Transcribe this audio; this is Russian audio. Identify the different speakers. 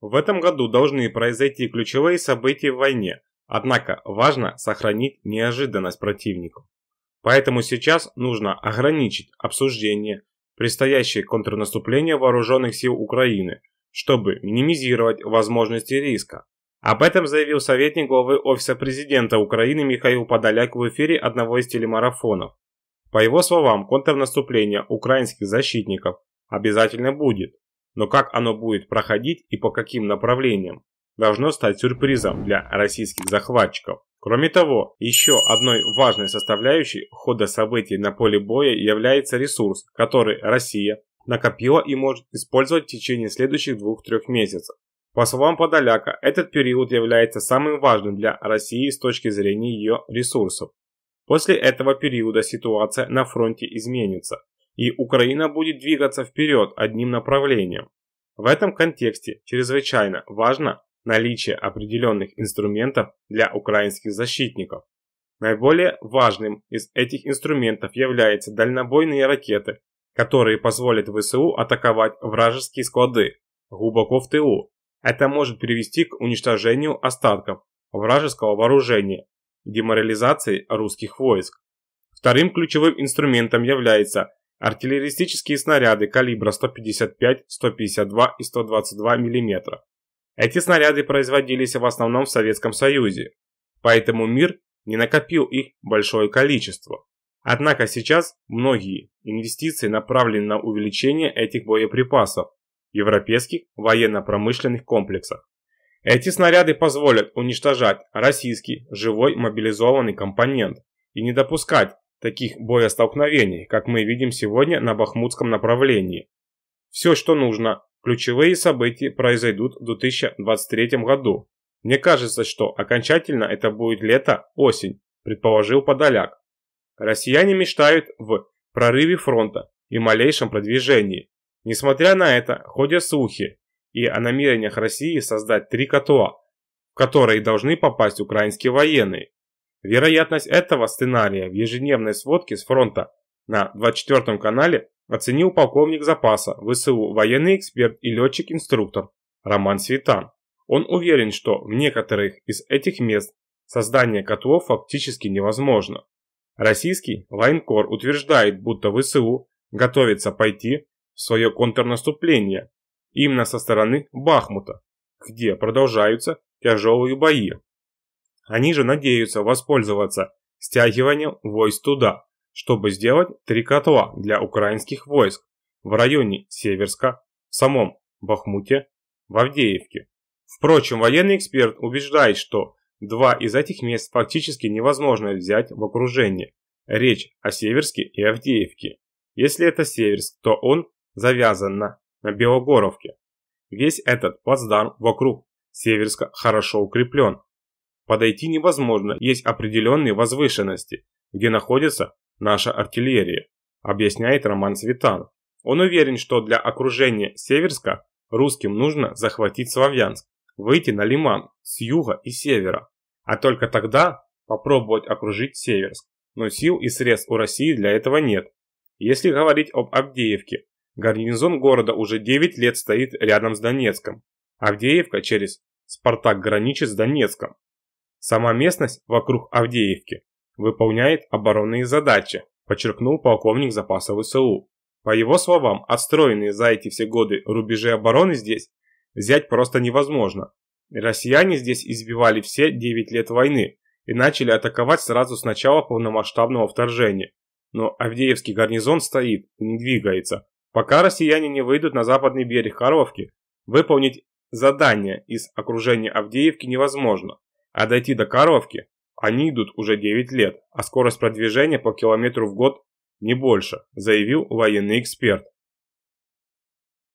Speaker 1: В этом году должны произойти ключевые события в войне, однако важно сохранить неожиданность противнику. Поэтому сейчас нужно ограничить обсуждение предстоящее контрнаступление вооруженных сил Украины, чтобы минимизировать возможности риска. Об этом заявил советник главы Офиса президента Украины Михаил Подоляк в эфире одного из телемарафонов. По его словам, контрнаступление украинских защитников обязательно будет, но как оно будет проходить и по каким направлениям, должно стать сюрпризом для российских захватчиков. Кроме того, еще одной важной составляющей хода событий на поле боя является ресурс, который Россия накопила и может использовать в течение следующих двух-трех месяцев. По словам Подоляка, этот период является самым важным для России с точки зрения ее ресурсов. После этого периода ситуация на фронте изменится и Украина будет двигаться вперед одним направлением. В этом контексте чрезвычайно важно наличие определенных инструментов для украинских защитников. Наиболее важным из этих инструментов являются дальнобойные ракеты, которые позволят ВСУ атаковать вражеские склады глубоко в тылу. Это может привести к уничтожению остатков вражеского вооружения и деморализации русских войск. Вторым ключевым инструментом является артиллеристические снаряды калибра 155, 152 и 122 мм. Эти снаряды производились в основном в Советском Союзе, поэтому мир не накопил их большое количество. Однако сейчас многие инвестиции направлены на увеличение этих боеприпасов в европейских военно-промышленных комплексах. Эти снаряды позволят уничтожать российский живой мобилизованный компонент и не допускать таких боестолкновений, как мы видим сегодня на бахмутском направлении. Все, что нужно, ключевые события произойдут в 2023 году. Мне кажется, что окончательно это будет лето-осень, предположил Подоляк. Россияне мечтают в прорыве фронта и малейшем продвижении. Несмотря на это, ходят слухи и о намерениях России создать три котла, в которые должны попасть украинские военные. Вероятность этого сценария в ежедневной сводке с фронта на 24-м канале оценил полковник запаса ВСУ военный эксперт и летчик-инструктор Роман Светан. Он уверен, что в некоторых из этих мест создание котлов фактически невозможно. Российский военкор утверждает, будто ВСУ готовится пойти в свое контрнаступление именно со стороны Бахмута, где продолжаются тяжелые бои. Они же надеются воспользоваться стягиванием войск туда, чтобы сделать три котла для украинских войск в районе Северска, в самом Бахмуте, в Авдеевке. Впрочем, военный эксперт убеждает, что два из этих мест фактически невозможно взять в окружение. Речь о Северске и Авдеевке. Если это Северск, то он завязан на, на Белогоровке. Весь этот плацдарм вокруг Северска хорошо укреплен, подойти невозможно, есть определенные возвышенности, где находится наша артиллерия, объясняет Роман Светан. Он уверен, что для окружения Северска русским нужно захватить Славянск, выйти на Лиман с юга и севера, а только тогда попробовать окружить Северск. Но сил и средств у России для этого нет. Если говорить об Авдеевке, гарнизон города уже 9 лет стоит рядом с Донецком. Авдеевка через Спартак граничит с Донецком. Сама местность вокруг Авдеевки выполняет оборонные задачи, подчеркнул полковник запаса ВСУ. По его словам, отстроенные за эти все годы рубежи обороны здесь взять просто невозможно. Россияне здесь избивали все 9 лет войны и начали атаковать сразу с начала полномасштабного вторжения. Но Авдеевский гарнизон стоит и не двигается, пока россияне не выйдут на западный берег Харовки. выполнить задание из окружения Авдеевки невозможно. А дойти до Карловки они идут уже 9 лет, а скорость продвижения по километру в год не больше, заявил военный эксперт.